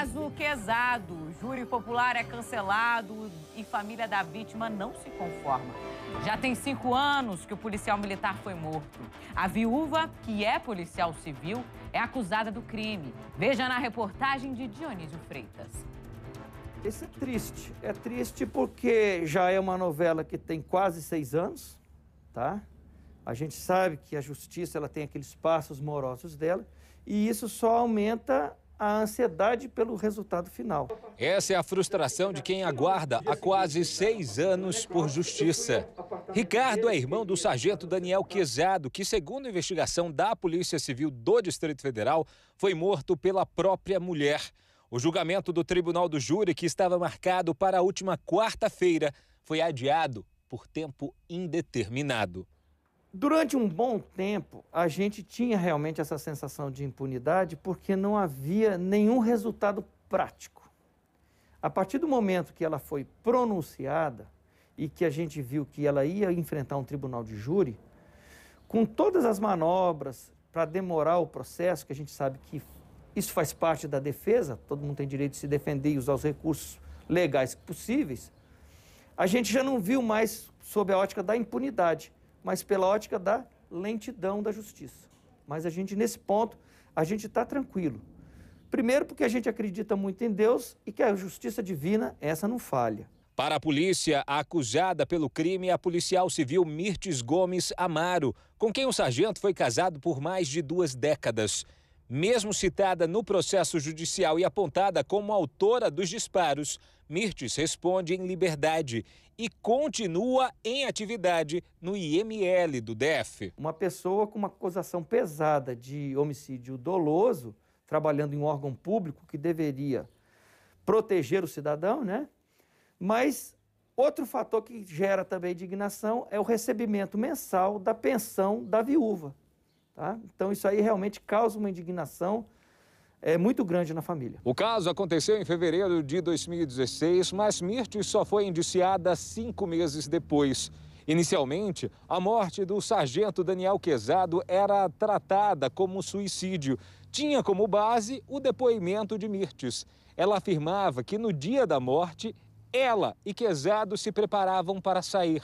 Caso pesado, júri popular é cancelado e família da vítima não se conforma. Já tem cinco anos que o policial militar foi morto. A viúva, que é policial civil, é acusada do crime. Veja na reportagem de Dionísio Freitas. Isso é triste. É triste porque já é uma novela que tem quase seis anos, tá? A gente sabe que a justiça ela tem aqueles passos morosos dela e isso só aumenta a ansiedade pelo resultado final. Essa é a frustração de quem aguarda há quase seis anos por justiça. Ricardo é irmão do sargento Daniel Quezado, que, segundo a investigação da Polícia Civil do Distrito Federal, foi morto pela própria mulher. O julgamento do Tribunal do Júri, que estava marcado para a última quarta-feira, foi adiado por tempo indeterminado. Durante um bom tempo, a gente tinha realmente essa sensação de impunidade porque não havia nenhum resultado prático. A partir do momento que ela foi pronunciada e que a gente viu que ela ia enfrentar um tribunal de júri, com todas as manobras para demorar o processo, que a gente sabe que isso faz parte da defesa, todo mundo tem direito de se defender e usar os recursos legais possíveis, a gente já não viu mais sob a ótica da impunidade mas pela ótica da lentidão da justiça. Mas a gente, nesse ponto, a gente está tranquilo. Primeiro, porque a gente acredita muito em Deus e que a justiça divina, essa não falha. Para a polícia, a acusada pelo crime é a policial civil Mirtes Gomes Amaro, com quem o sargento foi casado por mais de duas décadas. Mesmo citada no processo judicial e apontada como autora dos disparos, Mirtes responde em liberdade e continua em atividade no IML do DF. Uma pessoa com uma acusação pesada de homicídio doloso, trabalhando em um órgão público que deveria proteger o cidadão, né? Mas outro fator que gera também indignação é o recebimento mensal da pensão da viúva. Tá? Então isso aí realmente causa uma indignação é muito grande na família. O caso aconteceu em fevereiro de 2016, mas Mirtes só foi indiciada cinco meses depois. Inicialmente, a morte do sargento Daniel Quezado era tratada como suicídio. Tinha como base o depoimento de Mirtes. Ela afirmava que no dia da morte, ela e Quezado se preparavam para sair.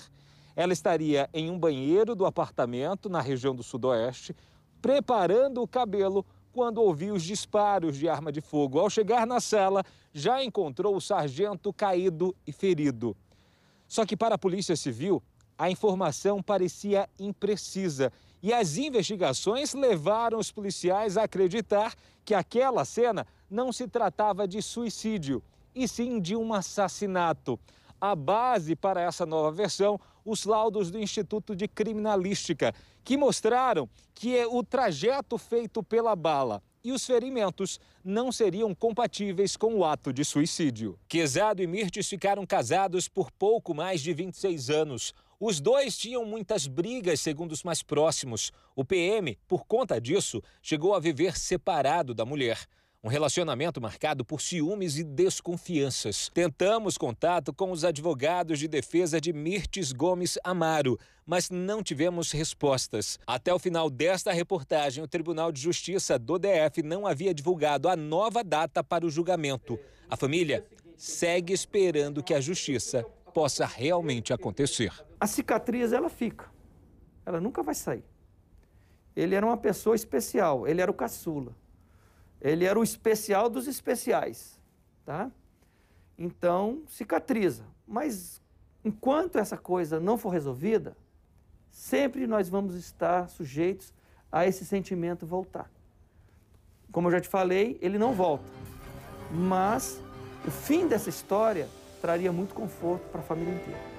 Ela estaria em um banheiro do apartamento, na região do Sudoeste, preparando o cabelo quando ouviu os disparos de arma de fogo. Ao chegar na sala, já encontrou o sargento caído e ferido. Só que para a Polícia Civil, a informação parecia imprecisa e as investigações levaram os policiais a acreditar que aquela cena não se tratava de suicídio, e sim de um assassinato a base para essa nova versão os laudos do Instituto de Criminalística, que mostraram que é o trajeto feito pela bala e os ferimentos não seriam compatíveis com o ato de suicídio. Quezado e Mirtes ficaram casados por pouco mais de 26 anos. Os dois tinham muitas brigas, segundo os mais próximos. O PM, por conta disso, chegou a viver separado da mulher. Um relacionamento marcado por ciúmes e desconfianças. Tentamos contato com os advogados de defesa de Mirtes Gomes Amaro, mas não tivemos respostas. Até o final desta reportagem, o Tribunal de Justiça do DF não havia divulgado a nova data para o julgamento. A família segue esperando que a justiça possa realmente acontecer. A cicatriz ela fica. Ela nunca vai sair. Ele era uma pessoa especial, ele era o caçula. Ele era o especial dos especiais, tá? Então, cicatriza. Mas enquanto essa coisa não for resolvida, sempre nós vamos estar sujeitos a esse sentimento voltar. Como eu já te falei, ele não volta. Mas o fim dessa história traria muito conforto para a família inteira.